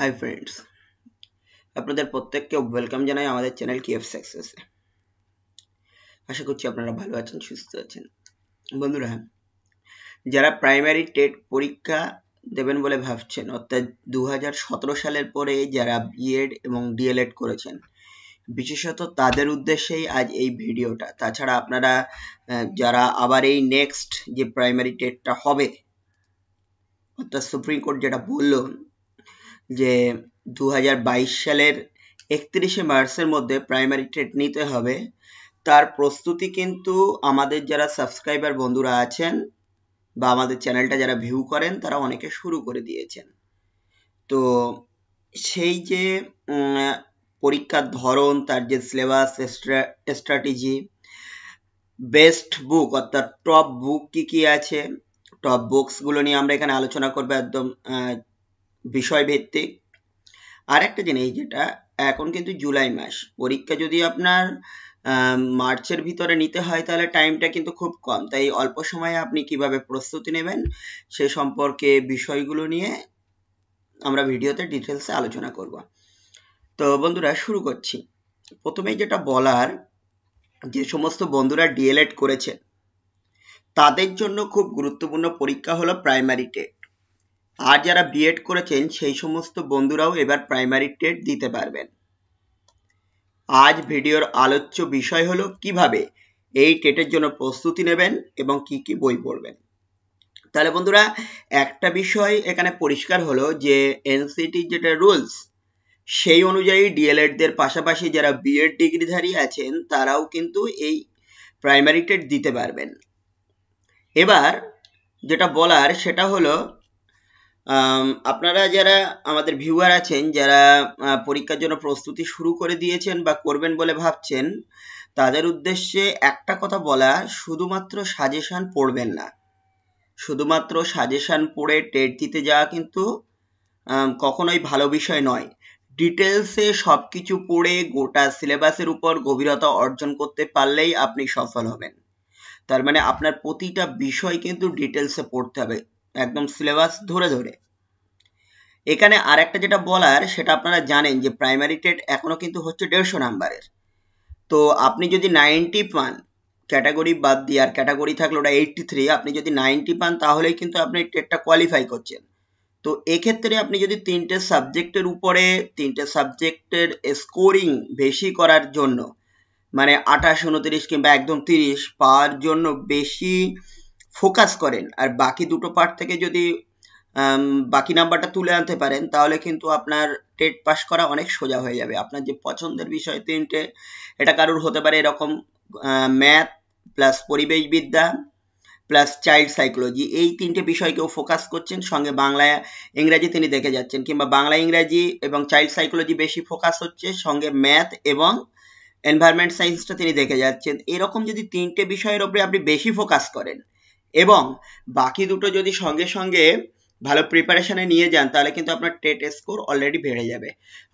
hi friends আপনাদের প্রত্যেককে welcome জানাই আমাদের চ্যানেল কিএফ সাকসেসে আশা করছি আপনারা ভালো আছেন সুস্থ আছেন বন্ধুরা যারা প্রাইমারি টেট পরীক্ষা দেবেন বলে ভাবছেন অর্থাৎ দু সালের পরে যারা বিএড এবং ডিএলএড করেছেন বিশেষত তাদের উদ্দেশ্যেই আজ এই ভিডিওটা তাছাড়া আপনারা যারা আবার এই নেক্সট যে প্রাইমারি টেটটা হবে অর্থাৎ সুপ্রিম কোর্ট যেটা বললো যে দু সালের একত্রিশে মার্চের মধ্যে প্রাইমারি ট্রেড নিতে হবে তার প্রস্তুতি কিন্তু আমাদের যারা সাবস্ক্রাইবার বন্ধুরা আছেন বা আমাদের চ্যানেলটা যারা ভিউ করেন তারা অনেকে শুরু করে দিয়েছেন তো সেই যে পরীক্ষার ধরন তার যে সিলেবাস স্ট্র্যাটেজি বেস্ট বুক অর্থাৎ টপ বুক কি কি আছে টপ বুকসগুলো নিয়ে আমরা এখানে আলোচনা করবো একদম বিষয়ভিত্তিক আর একটা জিনিস যেটা এখন কিন্তু জুলাই মাস পরীক্ষা যদি আপনার মার্চের ভিতরে নিতে হয় তাহলে টাইমটা কিন্তু খুব কম তাই অল্প সময়ে আপনি কিভাবে প্রস্তুতি নেবেন সে সম্পর্কে বিষয়গুলো নিয়ে আমরা ভিডিওতে ডিটেলসে আলোচনা করব তো বন্ধুরা শুরু করছি প্রথমেই যেটা বলার যে সমস্ত বন্ধুরা ডিএলএড করেছে তাদের জন্য খুব গুরুত্বপূর্ণ পরীক্ষা হলো প্রাইমারি টেট আর যারা বিএড করেছেন সেই সমস্ত বন্ধুরাও এবার প্রাইমারি টেট দিতে পারবেন আজ ভিডিওর আলোচ্য বিষয় হলো কিভাবে এই টেটের জন্য প্রস্তুতি নেবেন এবং কি কি বই পড়বেন তাহলে বন্ধুরা একটা বিষয় এখানে পরিষ্কার হলো যে এনসিটি যেটা রুলস সেই অনুযায়ী ডিএলএডদের পাশাপাশি যারা বিএড ডিগ্রিধারী আছেন তারাও কিন্তু এই প্রাইমারি টেট দিতে পারবেন এবার যেটা বলার সেটা হলো আপনারা যারা আমাদের ভিউয়ার আছেন যারা পরীক্ষার জন্য প্রস্তুতি শুরু করে দিয়েছেন বা করবেন বলে ভাবছেন তাদের উদ্দেশ্যে একটা কথা বলা শুধুমাত্র সাজেশান পড়বেন না শুধুমাত্র সাজেশান পড়ে টেট দিতে যাওয়া কিন্তু কখনোই ভালো বিষয় নয় ডিটেলসে সব কিছু পড়ে গোটা সিলেবাসের উপর গভীরতা অর্জন করতে পারলেই আপনি সফল হবেন তার মানে আপনার প্রতিটা বিষয় কিন্তু ডিটেলসে পড়তে হবে একদম সিলেবাস ধরে ধরে এখানে আর একটা যেটা বলার সেটা আপনারা জানেন যে প্রাইমারি টেট এখনও কিন্তু হচ্ছে দেড়শো নাম্বারের তো আপনি যদি নাইনটি পান ক্যাটাগরি বাদ দিয়ে আর ক্যাটাগরি থাকলে ওটা এইটটি থ্রি আপনি যদি নাইনটি পান তাহলেই কিন্তু আপনি টেটটা কোয়ালিফাই করছেন তো এক্ষেত্রে আপনি যদি তিনটে সাবজেক্টের উপরে তিনটে সাবজেক্টের স্কোরিং বেশি করার জন্য মানে আঠাশ উনত্রিশ কিংবা একদম তিরিশ পাওয়ার জন্য বেশি ফোকাস করেন আর বাকি দুটো পার্ট থেকে যদি বাকি নাম্বারটা তুলে আনতে পারেন তাহলে কিন্তু আপনার টেট পাস করা অনেক সোজা হয়ে যাবে আপনার যে পছন্দের বিষয় তিনটে এটা কারুর হতে পারে এরকম ম্যাথ প্লাস পরিবেশবিদ্যা প্লাস চাইল্ড সাইকোলজি এই তিনটে বিষয়কেও ফোকাস করছেন সঙ্গে বাংলা ইংরাজি তিনি দেখে যাচ্ছেন কিংবা বাংলা ইংরাজি এবং চাইল্ড সাইকোলজি বেশি ফোকাস হচ্ছে সঙ্গে ম্যাথ এবং এনভায়রনমেন্ট সায়েন্সটা তিনি দেখে যাচ্ছেন এরকম যদি তিনটে বিষয়ের উপরে আপনি বেশি ফোকাস করেন এবং বাকি দুটো যদি সঙ্গে সঙ্গে ভালো প্রিপারেশানে নিয়ে যান তাহলে কিন্তু আপনার টেট স্কোর অলরেডি বেড়ে যাবে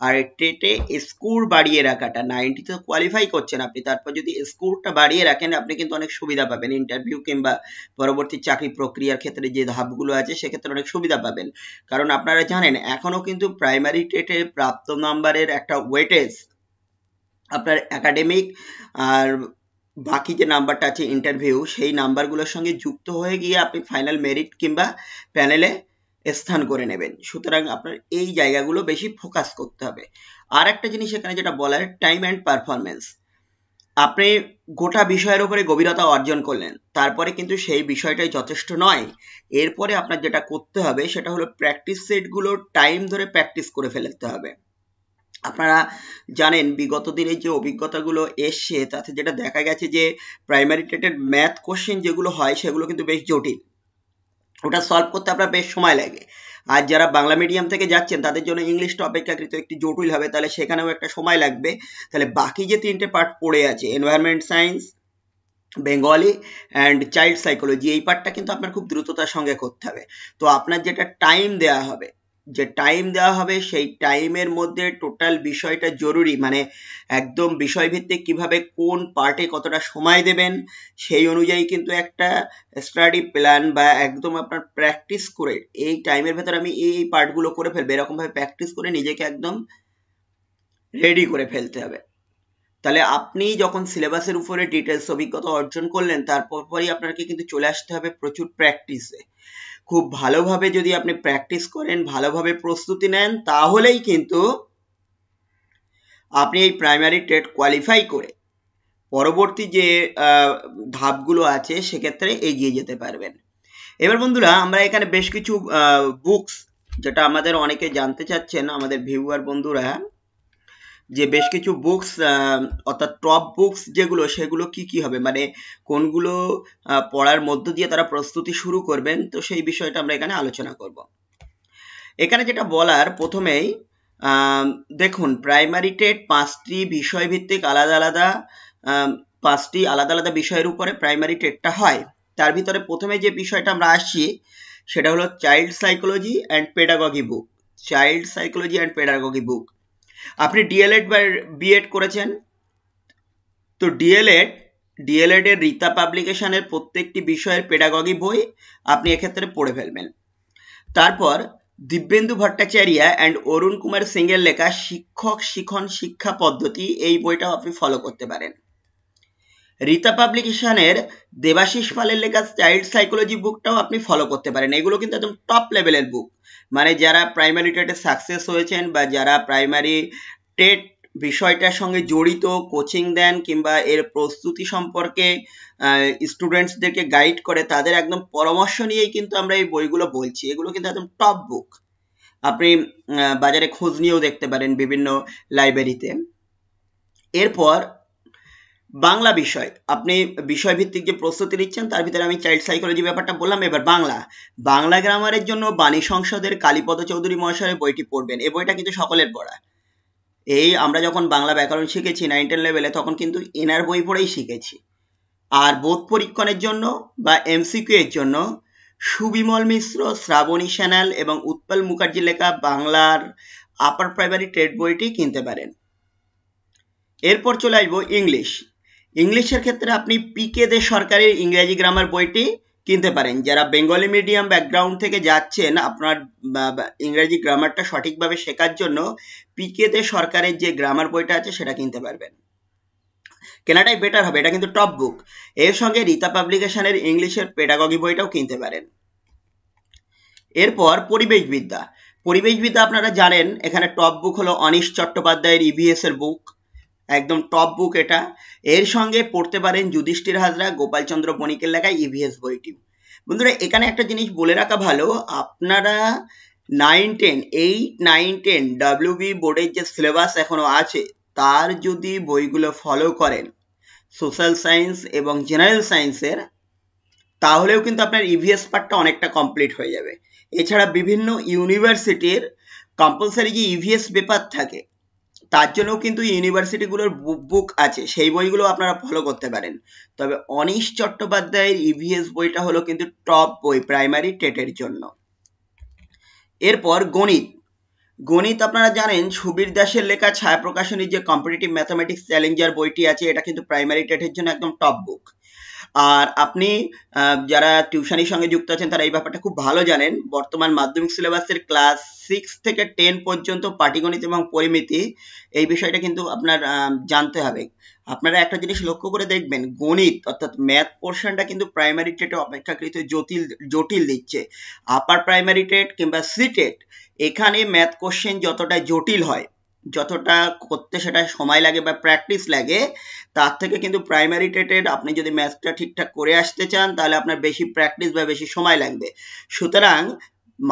আর টেটে স্কোর বাড়িয়ে রাখাটা নাইনটি তো কোয়ালিফাই করছেন আপনি তারপর যদি স্কোরটা বাড়িয়ে রাখেন আপনি কিন্তু অনেক সুবিধা পাবেন ইন্টারভিউ কিংবা পরবর্তী চাকরি প্রক্রিয়ার ক্ষেত্রে যে ধাপগুলো আছে সেক্ষেত্রে অনেক সুবিধা পাবেন কারণ আপনারা জানেন এখনও কিন্তু প্রাইমারি টেটে প্রাপ্ত নাম্বারের একটা ওয়েটেজ আপনার একাডেমিক আর বাকি যে নাম্বারটা আছে ইন্টারভিউ সেই নাম্বারগুলোর সঙ্গে যুক্ত হয়ে গিয়ে আপনি ফাইনাল মেরিট কিংবা প্যানেলে স্থান করে নেবেন সুতরাং আপনার এই জায়গাগুলো বেশি ফোকাস করতে হবে আর একটা জিনিস এখানে যেটা বলার টাইম অ্যান্ড পারফরমেন্স আপনি গোটা বিষয়ের উপরে গভীরতা অর্জন করলেন তারপরে কিন্তু সেই বিষয়টাই যথেষ্ট নয় এরপরে আপনার যেটা করতে হবে সেটা হলো প্র্যাকটিস সেটগুলো টাইম ধরে প্র্যাকটিস করে ফেলতে হবে আপনারা জানেন বিগত দিনের যে অভিজ্ঞতাগুলো এসছে তাতে যেটা দেখা গেছে যে প্রাইমারি টেটের ম্যাথ কোশ্চেন যেগুলো হয় সেগুলো কিন্তু বেশ জটিল ওটা সলভ করতে আপনার বেশ সময় লাগে আর যারা বাংলা মিডিয়াম থেকে যাচ্ছেন তাদের জন্য ইংলিশটা অপেক্ষাকৃত একটি জটিল হবে তাহলে সেখানেও একটা সময় লাগবে তাহলে বাকি যে তিনটে পার্ট পড়ে আছে environment science Bengali and child psychology এই পার্টটা কিন্তু আপনার খুব দ্রুততার সঙ্গে করতে হবে তো আপনার যেটা টাইম দেয়া হবে যে টাইম দেওয়া হবে সেই টাইমের মধ্যে টোটাল বিষয়টা জরুরি মানে একদম বিষয়ভিত্তিক কিভাবে কোন পার্টে কতটা সময় দেবেন সেই অনুযায়ী কিন্তু একটা স্টাডি প্ল্যান বা একদম আপনার প্র্যাকটিস করে এই টাইমের ভেতর আমি এই এই পার্টগুলো করে ফেলবো এরকমভাবে প্র্যাকটিস করে নিজেকে একদম রেডি করে ফেলতে হবে তাহলে আপনি যখন সিলেবাসের উপরে ডিটেলস অভিজ্ঞতা অর্জন করলেন তারপরই আপনাকে কিন্তু চলে আসতে হবে প্রচুর প্র্যাকটিসে খুব ভালোভাবে যদি আপনি প্র্যাকটিস করেন ভালোভাবে প্রস্তুতি নেন তাহলেই কিন্তু আপনি এই প্রাইমারি টেট কোয়ালিফাই করে পরবর্তী যে ধাপগুলো আছে সেক্ষেত্রে এগিয়ে যেতে পারবেন এবার বন্ধুরা আমরা এখানে বেশ কিছু বুকস যেটা আমাদের অনেকে জানতে চাচ্ছেন আমাদের ভিউয়ার বন্ধুরা যে বেশ কিছু বুকস অর্থাৎ টপ বুকস যেগুলো সেগুলো কি কি হবে মানে কোনগুলো পড়ার মধ্য দিয়ে তারা প্রস্তুতি শুরু করবেন তো সেই বিষয়টা আমরা এখানে আলোচনা করব এখানে যেটা বলার প্রথমেই দেখুন প্রাইমারি টেট পাঁচটি বিষয়ভিত্তিক আলাদা আলাদা পাঁচটি আলাদা আলাদা বিষয়ের উপরে প্রাইমারি টেটটা হয় তার ভিতরে প্রথমে যে বিষয়টা আমরা আসি সেটা হলো child psychology and pedagogy book child psychology and pedagogy book আপনি ডিএলএড বা বিএড করেছেন তো ডিএলএড ডিএলএড এর রীতা পাবলিকেশনের প্রত্যেকটি বিষয়ের পেডাগগি বই আপনি এক্ষেত্রে পড়ে ফেলবেন তারপর দিব্যেন্দু ভট্টাচার্যা অ্যান্ড অরুণ কুমার সিং এর লেখা শিক্ষক শিখন শিক্ষা পদ্ধতি এই বইটাও আপনি ফলো করতে পারেন রিতা পাবলিকেশনের দেবাশিস পালের লেখা চাইল্ড সাইকোলজি বুকটাও আপনি ফলো করতে পারেন এগুলো কিন্তু একদম টপ লেভেলের বুক মানে যারা প্রাইমারি টেটে সাকসেস হয়েছেন বা যারা প্রাইমারি টেট বিষয়টার সঙ্গে জড়িত কোচিং দেন কিংবা এর প্রস্তুতি সম্পর্কে স্টুডেন্টসদেরকে গাইড করে তাদের একদম পরামর্শ নিয়েই কিন্তু আমরা এই বইগুলো বলছি এগুলো কিন্তু একদম টপ বুক আপনি বাজারে খোঁজ নিয়েও দেখতে পারেন বিভিন্ন লাইব্রেরিতে এরপর বাংলা বিষয় আপনি বিষয়ভিত্তিক যে প্রস্তুতি নিচ্ছেন তার ভিতরে আমি চাইল্ড সাইকোলজি ব্যাপারটা বললাম এবার বাংলা বাংলা গ্রামারের জন্য বাণী সংসদের কালীপদ চৌধুরী মহাশয়ের বইটি পড়বেন এই বইটা কিন্তু সকলের পড়া এই আমরা যখন বাংলা ব্যাকরণ শিখেছি নাইন টেন লেভেলে তখন কিন্তু এনার বই পড়েই শিখেছি আর বোধ পরীক্ষণের জন্য বা এমসিকিউ এর জন্য সুবিমল মিশ্র শ্রাবণী সেনাল এবং উৎপল মুখার্জি লেখা বাংলার আপার প্রাইমারি ট্রেড বইটি কিনতে পারেন এরপর চলে আসবো ইংলিশ ইংলিশের ক্ষেত্রে আপনি পি কে দে সরকারের ইংরেজি গ্রামার বইটি কিনতে পারেন যারা বেঙ্গলি মিডিয়াম ব্যাকগ্রাউন্ড থেকে যাচ্ছেন আপনার ইংরেজি গ্রামারটা সঠিকভাবে শেখার জন্য দে সরকারের যে গ্রামার বইটা আছে সেটা কিনতে পারবেন কেনাটাই বেটার হবে এটা কিন্তু টপ বুক এর সঙ্গে রীতা পাবলিকেশনের ইংলিশের পেডাগগি বইটাও কিনতে পারেন এরপর পরিবেশবিদ্যা পরিবেশবিদ্যা আপনারা জানেন এখানে টপ বুক হলো অনিশ চট্টোপাধ্যায়ের ইভিএস e এর বুক একদম টপ বুক এটা এর সঙ্গে পড়তে পারেন যুধিষ্ঠির হাজরা গোপালচন্দ্র বণিকের লেখা ইভিএস e বইটি বন্ধুরা এখানে একটা জিনিস বলে রাখা ভালো আপনারা nine ten eight nine ten W B বোর্ডের যে সিলেবাস এখনও আছে তার যদি বইগুলো ফলো করেন সোশ্যাল সায়েন্স এবং জেনারেল সায়েন্সের তাহলেও কিন্তু আপনার ইভিএস e পার্টটা অনেকটা কমপ্লিট হয়ে যাবে এছাড়া বিভিন্ন ইউনিভার্সিটির কম্পালসারি যে ইভিএস e পেপার থাকে তার জন্যও কিন্তু ইউনিভার্সিটিগুলোর বুক আছে সেই বইগুলো আপনারা ফলো করতে পারেন তবে অনিশ চট্টোপাধ্যায়ের ইভিএস e বইটা হলো কিন্তু টপ বই প্রাইমারি টেটের জন্য এরপর গণিত গণিত আপনারা জানেন সুবীর দাসের লেখা ছায়া প্রকাশনীর যে কম্পিটিটিভ ম্যাথামেটিক্স চ্যালেঞ্জার বইটি আছে এটা কিন্তু প্রাইমারি টেটের জন্য একদম টপ বুক আর আপনি যারা টিউশনের সঙ্গে যুক্ত আছেন তারা এই ব্যাপারটা খুব ভালো জানেন বর্তমান মাধ্যমিক সিলেবাসের ক্লাস সিক্স থেকে টেন পর্যন্ত পাটিগণিত এবং পরিমিতি এই বিষয়টা কিন্তু আপনার জানতে হবে আপনারা একটা জিনিস লক্ষ্য করে দেখবেন গণিত অর্থাৎ ম্যাথ পোর্শনটা কিন্তু প্রাইমারি টেটে অপেক্ষাকৃত জটিল জটিল দিচ্ছে আপার প্রাইমারি টেট কিংবা সি টেট এখানে ম্যাথ কোশ্চেন যতটা জটিল হয় যতটা করতে সেটা সময় লাগে বা প্র্যাকটিস লাগে তার থেকে কিন্তু প্রাইমারি টেটের আপনি যদি ম্যাথটা ঠিকঠাক করে আসতে চান তাহলে আপনার বেশি প্র্যাকটিস বা বেশি সময় লাগবে সুতরাং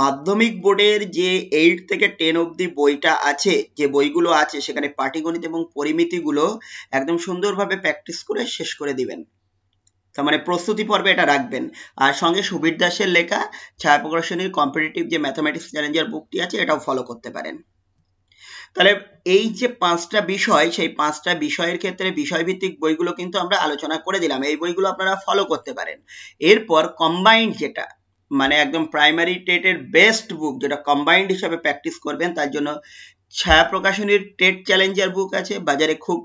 মাধ্যমিক বোর্ডের যে এইট থেকে টেন অবধি বইটা আছে যে বইগুলো আছে সেখানে পাটিগণিত এবং পরিমিতিগুলো একদম সুন্দরভাবে প্র্যাকটিস করে শেষ করে দিবেন তার মানে প্রস্তুতি পর্বে এটা রাখবেন আর সঙ্গে সুবীর দাসের লেখা ছায়া প্রকাশনীর কম্পিটিটিভ যে ম্যাথামেটিক্স চ্যালেঞ্জার বুকটি আছে এটাও ফলো করতে পারেন তাহলে এই যে পাঁচটা বিষয় সেই পাঁচটা বিষয়ের ক্ষেত্রে বিষয়ভিত্তিক বইগুলো কিন্তু আমরা আলোচনা করে দিলাম এই বইগুলো আপনারা ফলো করতে পারেন এরপর কম্বাইন্ড যেটা মানে একদম প্রাইমারি টেটের বেস্ট বুক যেটা কম্বাইন্ড হিসাবে প্র্যাকটিস করবেন তার জন্য ছায়া প্রকাশনীর টেট চ্যালেঞ্জার বুক আছে বাজারে খুব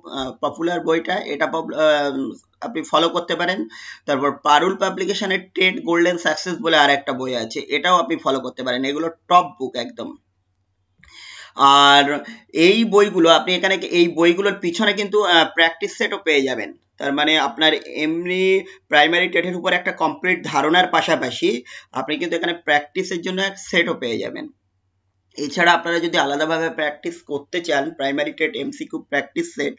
পপুলার বইটা এটা আপনি ফলো করতে পারেন তারপর পারুল পাবলিকেশনের টেট গোল্ডেন সাকসেস বলে আর একটা বই আছে এটাও আপনি ফলো করতে পারেন এগুলো টপ বুক একদম আর এই বইগুলো আপনি এখানে এই বইগুলোর পিছনে কিন্তু প্র্যাকটিস সেটও পেয়ে যাবেন তার মানে আপনার এমনি প্রাইমারি টেটের উপর একটা কমপ্লিট ধারণার পাশাপাশি আপনি কিন্তু এখানে প্র্যাকটিসের জন্য এক সেটও পেয়ে যাবেন এছাড়া আপনারা যদি আলাদাভাবে প্র্যাকটিস করতে চান primary TET M C Q practice set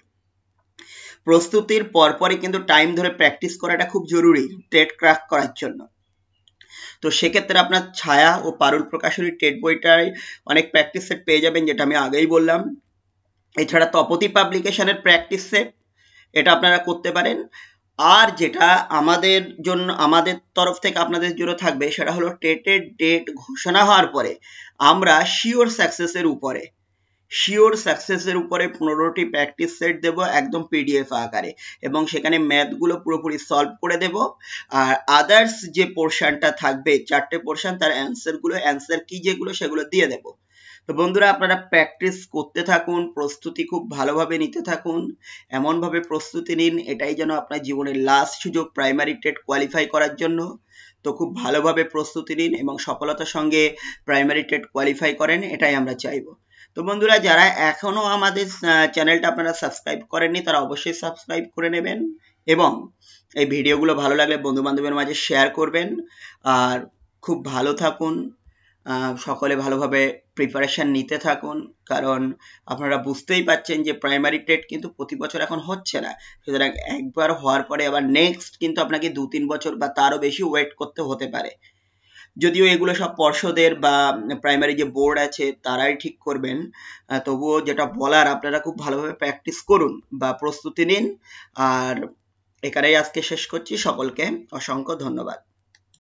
প্রস্তুতির পরপরই কিন্তু টাইম ধরে প্র্যাকটিস করাটা খুব জরুরি টেট ক্র্যাক করার জন্য তো সেক্ষেত্রে আপনার ছায়া ও পারুল প্রকাশনী টেট বইটায় অনেক প্র্যাকটিস সেট পেয়ে যাবেন যেটা আমি আগেই বললাম এছাড়া তপতি পাবলিকেশনের প্র্যাকটিস সেট এটা আপনারা করতে পারেন আর যেটা আমাদের জন্য আমাদের তরফ থেকে আপনাদের জন্য থাকবে সেটা হলো টেটের ডেট ঘোষণা হওয়ার পরে আমরা শিওর সাকসেসের উপরে শিওর সাকসেসের উপরে পনেরোটি প্র্যাকটিস সেট দেব একদম পিডিএফ আকারে এবং সেখানে ম্যাথগুলো পুরোপুরি সলভ করে দেব আর আদার্স যে পোর্শনটা থাকবে চারটে পোর্শন তার অ্যান্সারগুলো অ্যান্সার কি যেগুলো সেগুলো দিয়ে দেব তো বন্ধুরা আপনারা প্র্যাকটিস করতে থাকুন প্রস্তুতি খুব ভালোভাবে নিতে থাকুন এমনভাবে প্রস্তুতি নিন এটাই যেন আপনার জীবনের লাস্ট সুযোগ প্রাইমারি টেট কোয়ালিফাই করার জন্য তো খুব ভালোভাবে প্রস্তুতি নিন এবং সফলতার সঙ্গে প্রাইমারি টেট কোয়ালিফাই করেন এটাই আমরা চাইবো তো বন্ধুরা যারা এখনও আমাদের চ্যানেলটা আপনারা সাবস্ক্রাইব করেননি তারা অবশ্যই সাবস্ক্রাইব করে নেবেন এবং এই ভিডিওগুলো ভালো লাগলে বন্ধুবান্ধবের মাঝে শেয়ার করবেন আর খুব ভালো থাকুন সকলে ভালোভাবে প্রিপারেশান নিতে থাকুন কারণ আপনারা বুঝতেই পাচ্ছেন যে প্রাইমারি টেট কিন্তু প্রতি বছর এখন হচ্ছে না সুতরাং একবার হওয়ার পরে আবার নেক্সট কিন্তু আপনাকে দু তিন বছর বা তারও বেশি ওয়েট করতে হতে পারে যদিও এগুলো সব পর্ষদের বা প্রাইমারি যে বোর্ড আছে তারাই ঠিক করবেন তবুও যেটা বলার আপনারা খুব ভালোভাবে প্র্যাকটিস করুন বা প্রস্তুতি নিন আর এখানেই আজকে শেষ করছি সকলকে অসংখ্য ধন্যবাদ